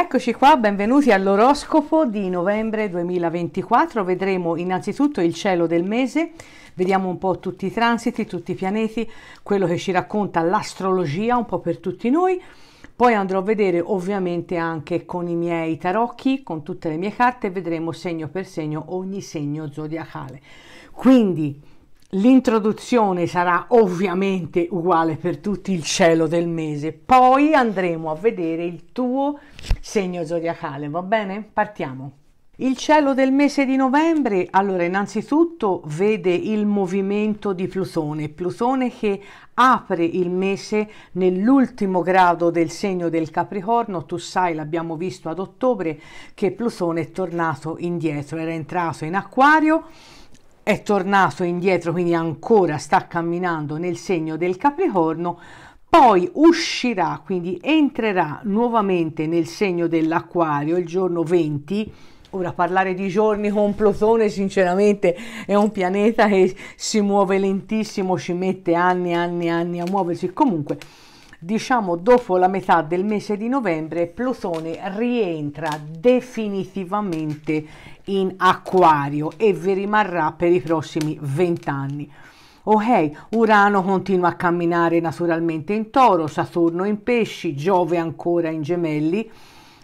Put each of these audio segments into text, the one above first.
Eccoci qua, benvenuti all'oroscopo di novembre 2024. Vedremo innanzitutto il cielo del mese, vediamo un po' tutti i transiti, tutti i pianeti, quello che ci racconta l'astrologia un po' per tutti noi. Poi andrò a vedere ovviamente anche con i miei tarocchi, con tutte le mie carte, vedremo segno per segno ogni segno zodiacale. Quindi L'introduzione sarà ovviamente uguale per tutti il cielo del mese, poi andremo a vedere il tuo segno zodiacale, va bene? Partiamo. Il cielo del mese di novembre, allora innanzitutto vede il movimento di Plutone, Plutone che apre il mese nell'ultimo grado del segno del Capricorno, tu sai, l'abbiamo visto ad ottobre, che Plutone è tornato indietro, era entrato in acquario è tornato indietro, quindi ancora sta camminando nel segno del Capricorno, poi uscirà, quindi entrerà nuovamente nel segno dell'Aquario il giorno 20. Ora parlare di giorni con Plutone sinceramente è un pianeta che si muove lentissimo, ci mette anni e anni e anni a muoversi. Comunque, diciamo dopo la metà del mese di novembre Plutone rientra definitivamente in acquario e vi rimarrà per i prossimi 20 anni. Ok, Urano continua a camminare naturalmente in toro, Saturno in pesci, Giove ancora in gemelli,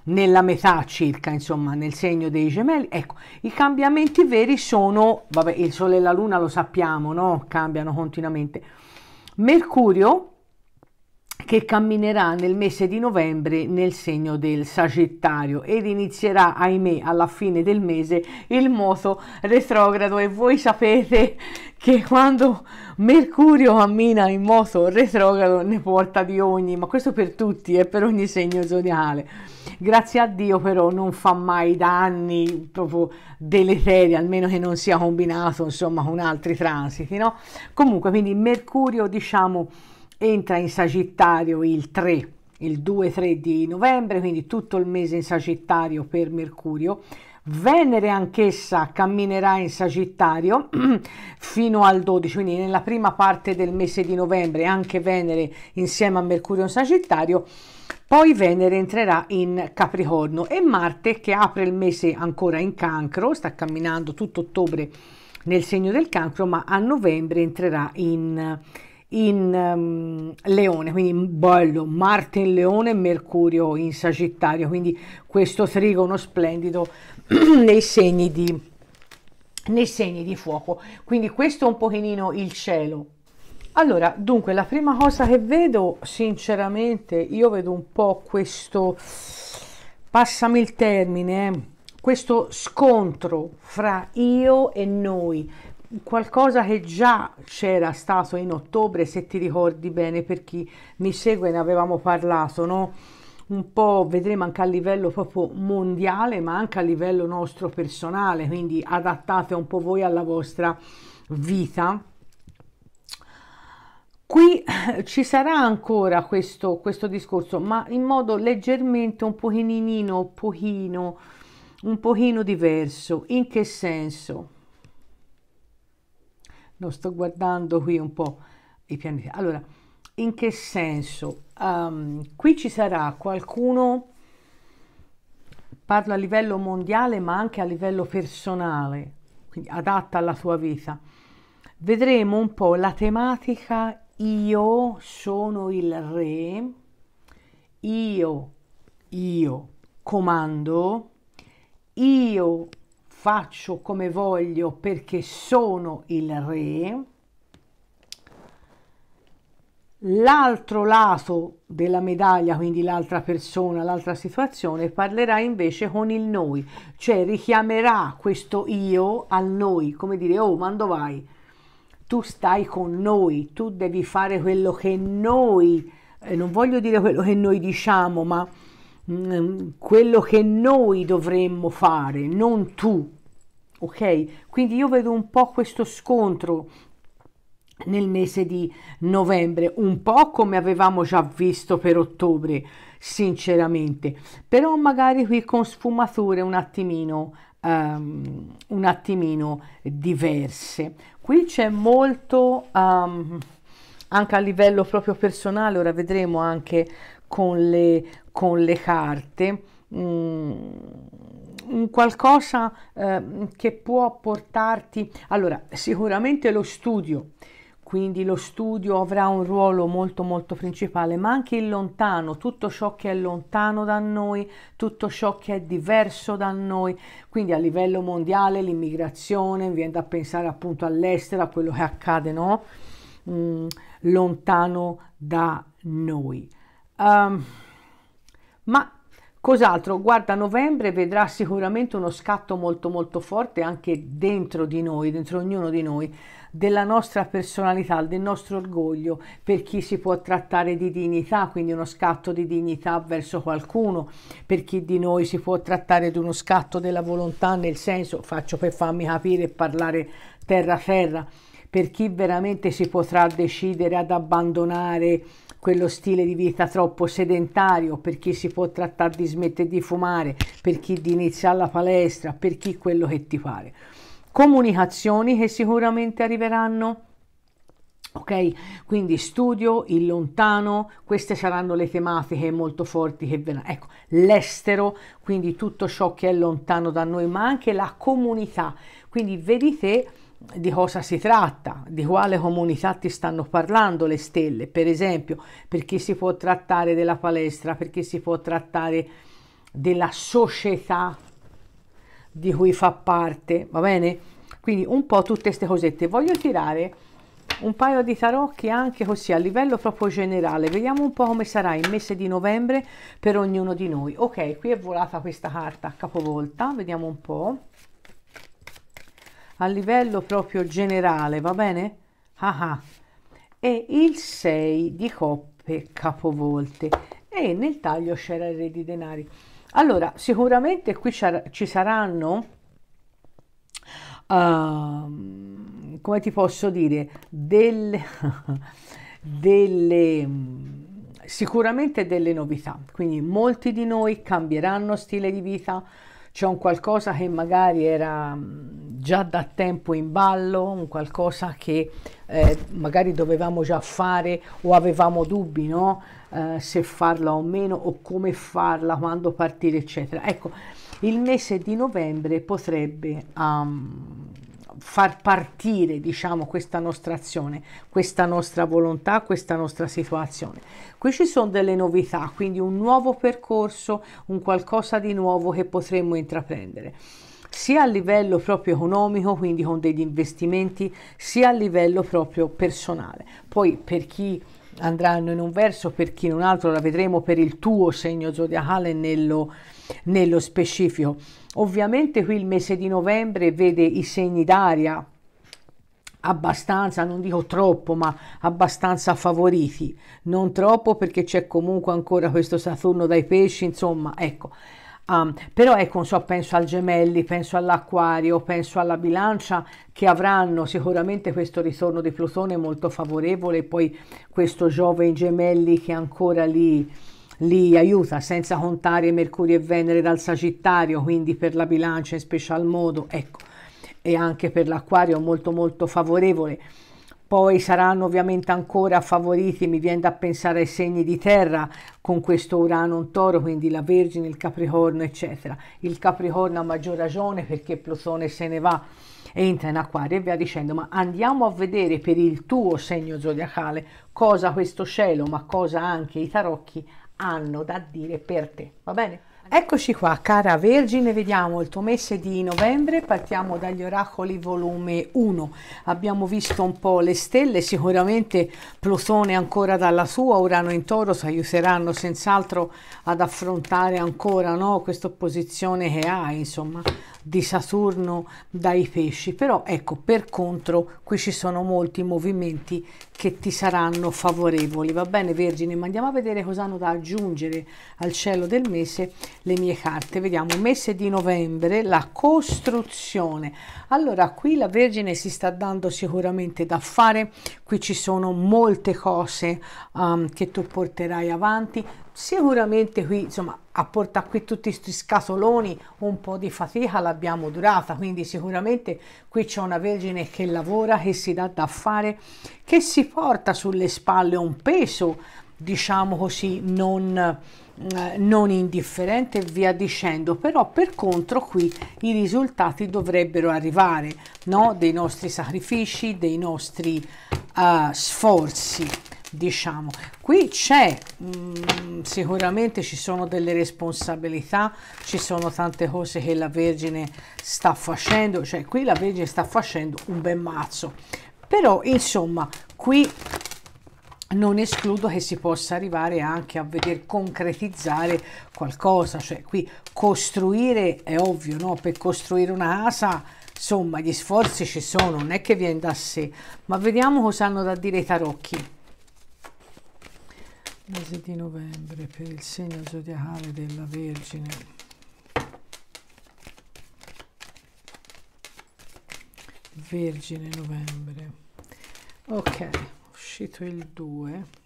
nella metà circa, insomma, nel segno dei gemelli. Ecco, i cambiamenti veri sono, vabbè, il Sole e la Luna lo sappiamo, no? Cambiano continuamente. Mercurio che camminerà nel mese di novembre nel segno del Sagittario ed inizierà, ahimè, alla fine del mese il moto retrogrado e voi sapete che quando Mercurio cammina in moto retrogrado ne porta di ogni, ma questo per tutti, è per ogni segno zodiale. Grazie a Dio però non fa mai danni proprio deleteri, almeno che non sia combinato insomma con altri transiti, no? Comunque, quindi Mercurio diciamo entra in Sagittario il 3, il 2-3 di novembre, quindi tutto il mese in Sagittario per Mercurio. Venere anch'essa camminerà in Sagittario fino al 12, quindi nella prima parte del mese di novembre anche Venere insieme a Mercurio in Sagittario, poi Venere entrerà in Capricorno e Marte che apre il mese ancora in Cancro, sta camminando tutto ottobre nel segno del Cancro, ma a novembre entrerà in Capricorno in um, Leone, quindi bello, Marte in Leone e Mercurio in Sagittario, quindi questo trigono splendido nei segni di nei segni di fuoco. Quindi questo è un pochino il cielo. Allora, dunque, la prima cosa che vedo, sinceramente, io vedo un po' questo, passami il termine, eh, questo scontro fra io e noi, qualcosa che già c'era stato in ottobre, se ti ricordi bene, per chi mi segue ne avevamo parlato, no? Un po' vedremo anche a livello proprio mondiale, ma anche a livello nostro personale, quindi adattate un po' voi alla vostra vita. Qui ci sarà ancora questo, questo discorso, ma in modo leggermente un pochino, pochino, un pochino diverso. In che senso? No, sto guardando qui un po' i pianeti. Allora, in che senso? Um, qui ci sarà qualcuno, parlo a livello mondiale ma anche a livello personale, quindi adatta alla tua vita. Vedremo un po' la tematica io sono il re, io, io comando, io faccio come voglio perché sono il re, l'altro lato della medaglia, quindi l'altra persona, l'altra situazione, parlerà invece con il noi, cioè richiamerà questo io al noi, come dire, oh, ma dove vai? Tu stai con noi, tu devi fare quello che noi, eh, non voglio dire quello che noi diciamo, ma mh, mm, quello che noi dovremmo fare, non tu, ok? Quindi io vedo un po' questo scontro nel mese di novembre, un po' come avevamo già visto per ottobre, sinceramente, però magari qui con sfumature un attimino um, un attimino diverse. Qui c'è molto um, anche a livello proprio personale, ora vedremo anche con le, con le carte. Mm un qualcosa eh, che può portarti... Allora, sicuramente lo studio, quindi lo studio avrà un ruolo molto molto principale, ma anche il lontano, tutto ciò che è lontano da noi, tutto ciò che è diverso da noi, quindi a livello mondiale l'immigrazione, viene da pensare appunto all'estero, a quello che accade, no? Mm, lontano da noi. Um, ma Cos'altro? Guarda, novembre vedrà sicuramente uno scatto molto molto forte anche dentro di noi, dentro ognuno di noi, della nostra personalità, del nostro orgoglio, per chi si può trattare di dignità, quindi uno scatto di dignità verso qualcuno, per chi di noi si può trattare di uno scatto della volontà, nel senso, faccio per farmi capire e parlare terra terra, per chi veramente si potrà decidere ad abbandonare quello stile di vita troppo sedentario, per chi si può trattare di smettere di fumare, per chi di iniziare la palestra, per chi quello che ti pare. Comunicazioni che sicuramente arriveranno. Ok, quindi studio, il lontano, queste saranno le tematiche molto forti che verranno. Ecco, l'estero, quindi tutto ciò che è lontano da noi, ma anche la comunità. Quindi vedi te di cosa si tratta, di quale comunità ti stanno parlando le stelle, per esempio, perché si può trattare della palestra, perché si può trattare della società di cui fa parte, va bene? Quindi un po' tutte queste cosette. Voglio tirare un paio di tarocchi anche così a livello proprio generale, vediamo un po' come sarà il mese di novembre per ognuno di noi. Ok, qui è volata questa carta a capovolta, vediamo un po' a livello proprio generale, va bene? Ah ah. E il 6 di coppe capovolte e nel taglio c'era il re di denari. Allora, sicuramente qui ci saranno uh, come ti posso dire delle, delle sicuramente delle novità. Quindi molti di noi cambieranno stile di vita, c'è un qualcosa che magari era mm, già da tempo in ballo, un qualcosa che eh, magari dovevamo già fare o avevamo dubbi, no? Eh, se farla o meno o come farla, quando partire, eccetera. Ecco, il mese di novembre potrebbe um, far partire diciamo, questa nostra azione, questa nostra volontà, questa nostra situazione. Qui ci sono delle novità, quindi un nuovo percorso, un qualcosa di nuovo che potremmo intraprendere sia a livello proprio economico, quindi con degli investimenti, sia a livello proprio personale. Poi per chi andranno in un verso, per chi in un altro la vedremo per il tuo segno zodiacale nello, nello specifico. Ovviamente qui il mese di novembre vede i segni d'aria abbastanza, non dico troppo, ma abbastanza favoriti. Non troppo perché c'è comunque ancora questo Saturno dai pesci, insomma, ecco. Um, però ecco, so, penso al gemelli, penso all'acquario, penso alla bilancia che avranno sicuramente questo ritorno di Plutone molto favorevole, poi questo Giove in gemelli che ancora lì li aiuta, senza contare Mercurio e Venere dal Sagittario, quindi per la bilancia in special modo, ecco, e anche per l'acquario molto molto favorevole. Poi saranno ovviamente ancora favoriti, mi viene da pensare ai segni di terra con questo Urano in toro, quindi la Vergine, il Capricorno, eccetera. Il Capricorno ha maggior ragione perché Plutone se ne va e entra in acquario e via dicendo, ma andiamo a vedere per il tuo segno zodiacale cosa questo cielo, ma cosa anche i tarocchi hanno da dire per te, va bene? Eccoci qua, cara Vergine, vediamo il tuo mese di novembre, partiamo dagli oracoli volume 1. Abbiamo visto un po' le stelle, sicuramente Plutone ancora dalla sua, Urano in Toro si aiuteranno senz'altro ad affrontare ancora no, questa opposizione che hai, insomma di Saturno dai pesci, però ecco per contro qui ci sono molti movimenti che ti saranno favorevoli, va bene Vergine, ma andiamo a vedere cosa hanno da aggiungere al cielo del mese le mie carte, vediamo mese di novembre, la costruzione, allora qui la Vergine si sta dando sicuramente da fare, qui ci sono molte cose um, che tu porterai avanti, sicuramente qui insomma a portare qui tutti questi scatoloni un po' di fatica l'abbiamo durata quindi sicuramente qui c'è una vergine che lavora che si dà da fare che si porta sulle spalle un peso diciamo così non, eh, non indifferente e via dicendo però per contro qui i risultati dovrebbero arrivare no? dei nostri sacrifici dei nostri eh, sforzi diciamo qui c'è mm, sicuramente ci sono delle responsabilità ci sono tante cose che la Vergine sta facendo cioè qui la Vergine sta facendo un bel mazzo però insomma qui non escludo che si possa arrivare anche a vedere concretizzare qualcosa, cioè qui costruire è ovvio, no? Per costruire una casa, insomma, gli sforzi ci sono, non è che viene da sé, ma vediamo cosa hanno da dire i tarocchi mese di novembre per il segno zodiacale della Vergine. Vergine novembre. Ok, uscito il 2.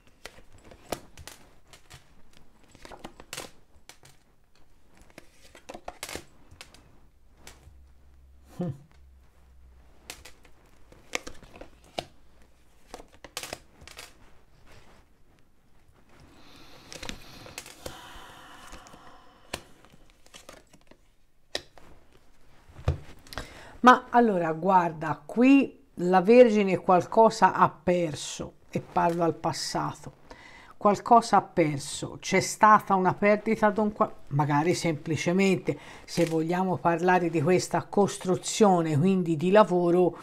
Ma allora guarda, qui la Vergine qualcosa ha perso, e parlo al passato, qualcosa ha perso, c'è stata una perdita, dunque, magari semplicemente, se vogliamo parlare di questa costruzione, quindi di lavoro,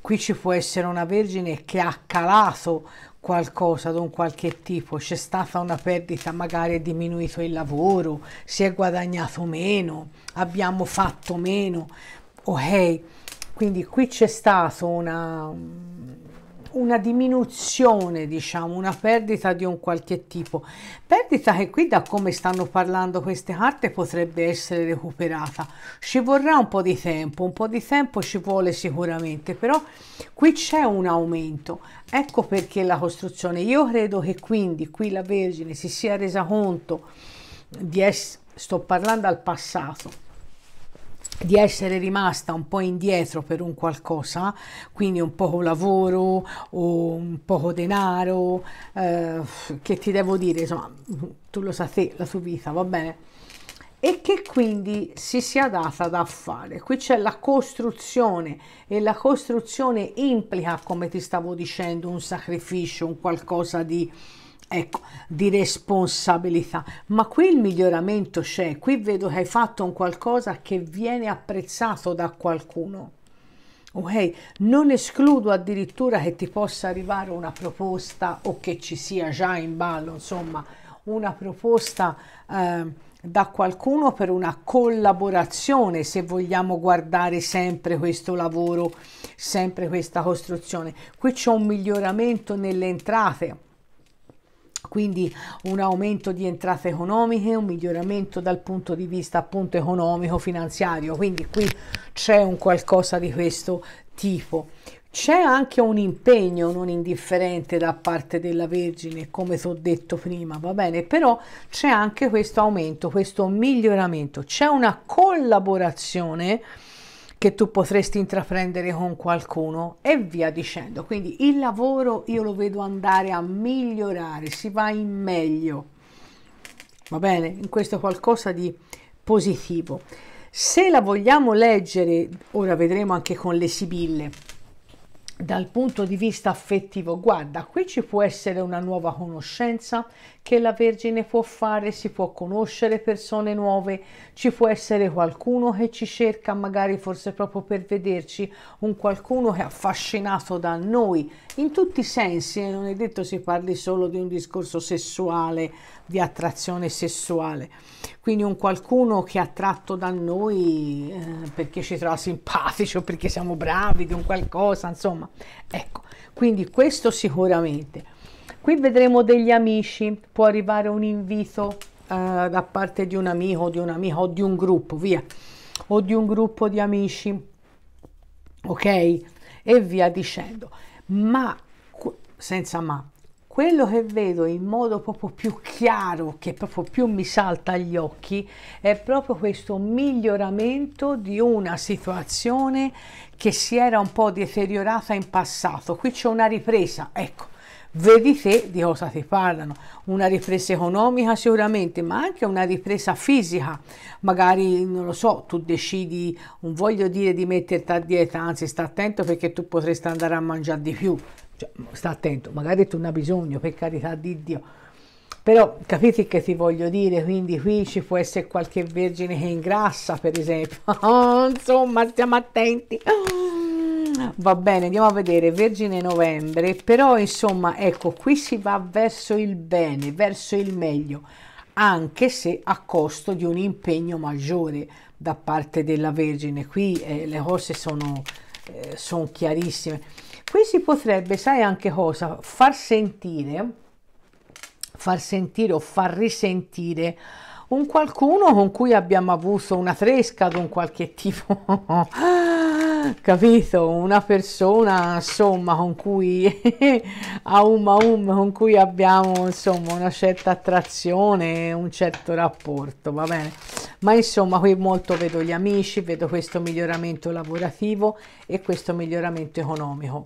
qui ci può essere una Vergine che ha calato qualcosa di un qualche tipo, c'è stata una perdita, magari è diminuito il lavoro, si è guadagnato meno, abbiamo fatto meno, ok? Oh, quindi qui c'è stata una, una diminuzione, diciamo, una perdita di un qualche tipo. Perdita che qui da come stanno parlando queste carte potrebbe essere recuperata. Ci vorrà un po' di tempo, un po' di tempo ci vuole sicuramente, però qui c'è un aumento. Ecco perché la costruzione. Io credo che quindi qui la Vergine si sia resa conto di essere, sto parlando al passato, di essere rimasta un po' indietro per un qualcosa, quindi un poco lavoro o un poco denaro, eh, che ti devo dire, insomma, tu lo sai te, la tua vita, va bene? E che quindi si sia data da fare. Qui c'è la costruzione e la costruzione implica, come ti stavo dicendo, un sacrificio, un qualcosa di ecco, di responsabilità. Ma qui il miglioramento c'è, qui vedo che hai fatto un qualcosa che viene apprezzato da qualcuno. Ok, non escludo addirittura che ti possa arrivare una proposta o che ci sia già in ballo, insomma, una proposta eh, da qualcuno per una collaborazione, se vogliamo guardare sempre questo lavoro, sempre questa costruzione. Qui c'è un miglioramento nelle entrate quindi un aumento di entrate economiche, un miglioramento dal punto di vista appunto economico, finanziario, quindi qui c'è un qualcosa di questo tipo. C'è anche un impegno non indifferente da parte della Vergine, come ti ho detto prima, va bene, però c'è anche questo aumento, questo miglioramento, c'è una collaborazione che tu potresti intraprendere con qualcuno e via dicendo. Quindi il lavoro io lo vedo andare a migliorare, si va in meglio. Va bene? In questo qualcosa di positivo. Se la vogliamo leggere, ora vedremo anche con le sibille, dal punto di vista affettivo, guarda, qui ci può essere una nuova conoscenza che la Vergine può fare, si può conoscere persone nuove, ci può essere qualcuno che ci cerca, magari forse proprio per vederci, un qualcuno che è affascinato da noi, in tutti i sensi, e eh, non è detto si parli solo di un discorso sessuale di attrazione sessuale. Quindi un qualcuno che è attratto da noi eh, perché ci trova simpatici o perché siamo bravi di un qualcosa, insomma. Ecco, quindi questo sicuramente. Qui vedremo degli amici, può arrivare un invito eh, da parte di un amico, di un'amica o di un gruppo, via, o di un gruppo di amici, ok? E via dicendo. Ma senza ma quello che vedo in modo proprio più chiaro, che proprio più mi salta agli occhi, è proprio questo miglioramento di una situazione che si era un po' deteriorata in passato. Qui c'è una ripresa, ecco. Vedi te di cosa ti parlano, una ripresa economica sicuramente, ma anche una ripresa fisica. Magari, non lo so, tu decidi, non voglio dire di metterti a dieta, anzi sta attento perché tu potresti andare a mangiare di più, cioè, sta attento, magari tu ne hai bisogno, per carità di Dio. Però capite che ti voglio dire, quindi qui ci può essere qualche vergine che ingrassa, per esempio. Oh, insomma, stiamo attenti. Va bene, andiamo a vedere Vergine Novembre, però insomma, ecco, qui si va verso il bene, verso il meglio, anche se a costo di un impegno maggiore da parte della Vergine. Qui eh, le cose sono, eh, sono chiarissime qui si potrebbe sai anche cosa far sentire far sentire o far risentire un qualcuno con cui abbiamo avuto una tresca un qualche tipo, capito? Una persona, insomma, con cui, a um a um, con cui abbiamo, insomma, una certa attrazione, un certo rapporto, va bene? Ma insomma, qui molto vedo gli amici, vedo questo miglioramento lavorativo e questo miglioramento economico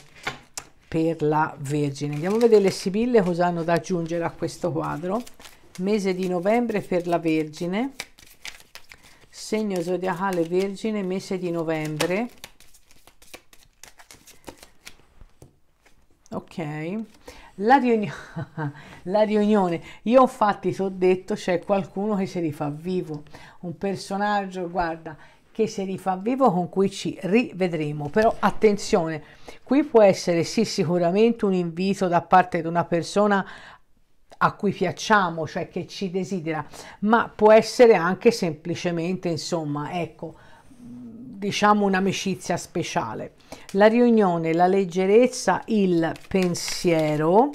per la Vergine. Andiamo a vedere le Sibille cosa hanno da aggiungere a questo quadro mese di novembre per la Vergine, segno zodiacale Vergine, mese di novembre. Ok, la, riunione, la riunione, io infatti ti ho detto c'è qualcuno che si rifà vivo, un personaggio, guarda, che si rifà vivo con cui ci rivedremo, però attenzione, qui può essere sì sicuramente un invito da parte di una persona a cui piacciamo, cioè che ci desidera, ma può essere anche semplicemente, insomma, ecco, diciamo un'amicizia speciale. La riunione, la leggerezza, il pensiero,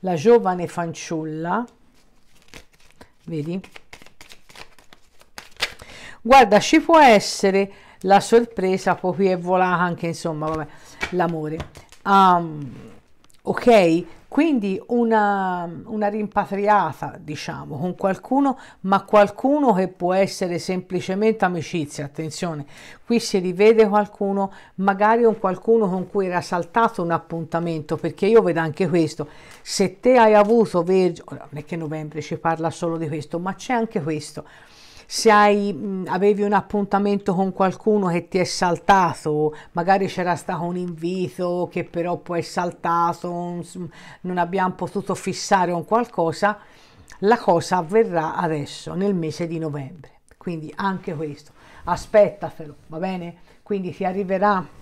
la giovane fanciulla, vedi? Guarda, ci può essere la sorpresa, poi qui è volata anche, insomma, l'amore. Um, ok? Quindi una, una rimpatriata, diciamo, con qualcuno, ma qualcuno che può essere semplicemente amicizia, attenzione, qui si rivede qualcuno, magari un qualcuno con cui era saltato un appuntamento, perché io vedo anche questo, se te hai avuto, Vergine, non è che novembre ci parla solo di questo, ma c'è anche questo, se hai, mh, avevi un appuntamento con qualcuno che ti è saltato, magari c'era stato un invito che però poi è saltato, non abbiamo potuto fissare un qualcosa, la cosa avverrà adesso nel mese di novembre. Quindi anche questo, aspettatelo, va bene? Quindi ti arriverà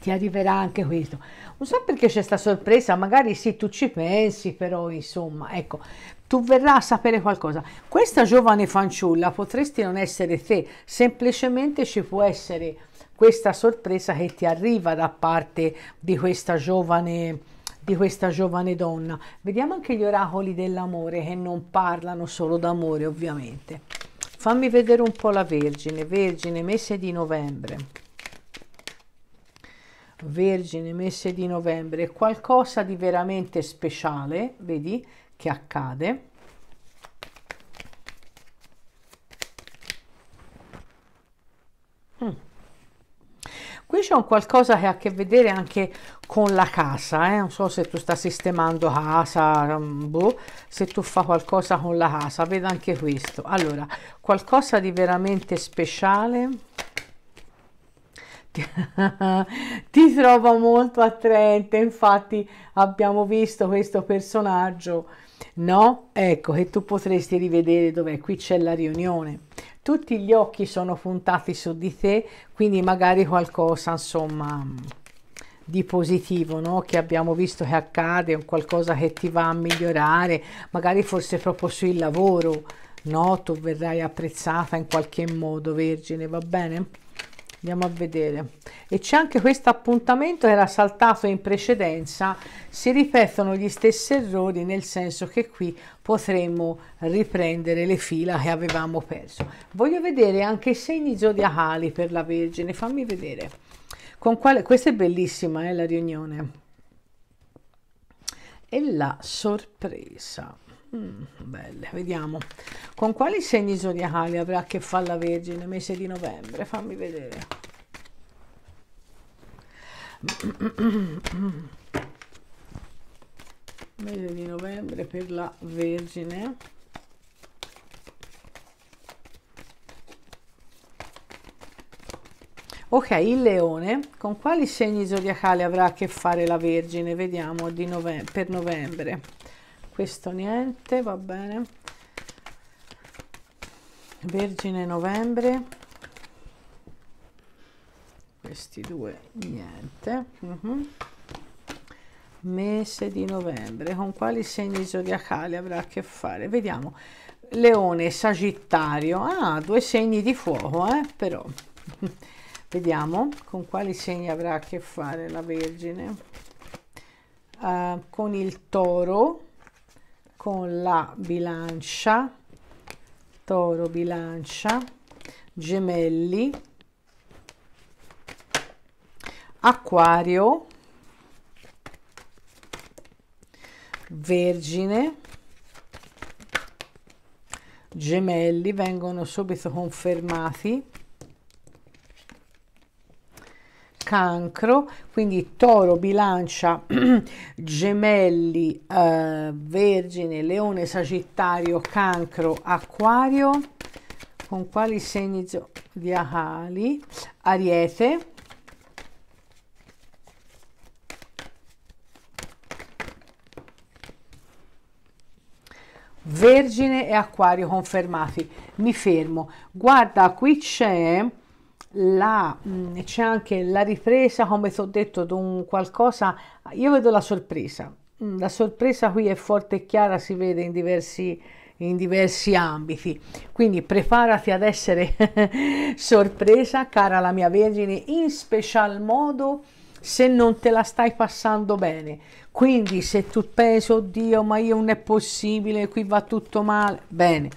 ti arriverà anche questo. Non so perché c'è questa sorpresa, magari sì, tu ci pensi, però insomma, ecco, tu verrà a sapere qualcosa. Questa giovane fanciulla potresti non essere te, semplicemente ci può essere questa sorpresa che ti arriva da parte di questa giovane di questa giovane donna. Vediamo anche gli oracoli dell'amore che non parlano solo d'amore, ovviamente. Fammi vedere un po' la Vergine, Vergine, mese di novembre. Vergine, mese di novembre, qualcosa di veramente speciale, vedi? che accade mm. qui c'è un qualcosa che ha a che vedere anche con la casa eh? non so se tu stai sistemando casa mm, boh, se tu fa qualcosa con la casa vedo anche questo allora qualcosa di veramente speciale ti trova molto attraente infatti abbiamo visto questo personaggio no? Ecco che tu potresti rivedere dov'è, qui c'è la riunione. Tutti gli occhi sono puntati su di te, quindi magari qualcosa, insomma, di positivo, no? Che abbiamo visto che accade, un qualcosa che ti va a migliorare, magari forse proprio sul lavoro, no? Tu verrai apprezzata in qualche modo, Vergine, va bene? andiamo a vedere e c'è anche questo appuntamento era saltato in precedenza si ripetono gli stessi errori nel senso che qui potremmo riprendere le fila che avevamo perso voglio vedere anche i segni zodiacali per la Vergine fammi vedere con quale questa è bellissima eh, la riunione e la sorpresa Mm, belle, vediamo. Con quali segni zodiacali avrà a che fare la Vergine mese di novembre? Fammi vedere. mese di novembre per la Vergine. Ok, il leone, con quali segni zodiacali avrà a che fare la Vergine? Vediamo nove per novembre questo niente va bene vergine novembre questi due niente uh mhm. -huh. mese di novembre con quali segni zodiacali avrà a che fare vediamo leone sagittario ah due segni di fuoco eh però vediamo con quali segni avrà a che fare la vergine uh, con il toro con la bilancia, toro bilancia, gemelli, acquario, vergine, gemelli vengono subito confermati cancro, quindi toro, bilancia, gemelli, eh, vergine, leone, sagittario, cancro, acquario, con quali segni zodiacali? Ariete, Vergine e Acquario confermati. Mi fermo. Guarda, qui c'è la, mm, c'è anche la ripresa, come ti ho detto, di un qualcosa, io vedo la sorpresa, mm, la sorpresa qui è forte e chiara, si vede in diversi, in diversi ambiti, quindi preparati ad essere sorpresa, cara la mia Vergine, in special modo se non te la stai passando bene. Quindi se tu pensi, oddio, ma io non è possibile, qui va tutto male, bene,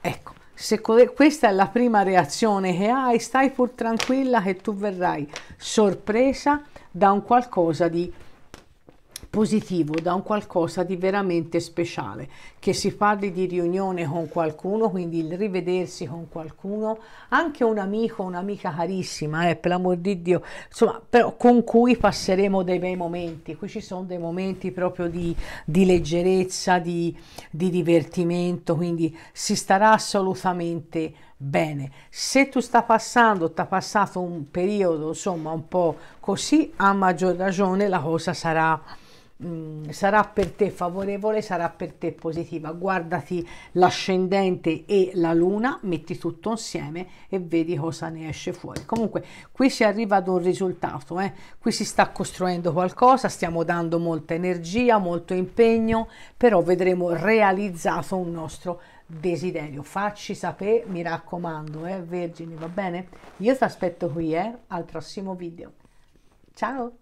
ecco se questa è la prima reazione che hai, stai pur tranquilla che tu verrai sorpresa da un qualcosa di positivo, da un qualcosa di veramente speciale, che si parli di riunione con qualcuno, quindi il rivedersi con qualcuno, anche un amico, un'amica carissima, eh, per l'amor di Dio, insomma, però con cui passeremo dei bei momenti, qui ci sono dei momenti proprio di, di leggerezza, di, di divertimento, quindi si starà assolutamente bene. Se tu sta passando, ti ha passato un periodo, insomma, un po' così, a maggior ragione la cosa sarà Mm, sarà per te favorevole, sarà per te positiva. Guardati l'ascendente e la luna, metti tutto insieme e vedi cosa ne esce fuori. Comunque qui si arriva ad un risultato, eh? qui si sta costruendo qualcosa, stiamo dando molta energia, molto impegno, però vedremo realizzato un nostro desiderio. Facci sapere, mi raccomando, eh, Vergini, va bene? Io ti aspetto qui, eh, al prossimo video. Ciao!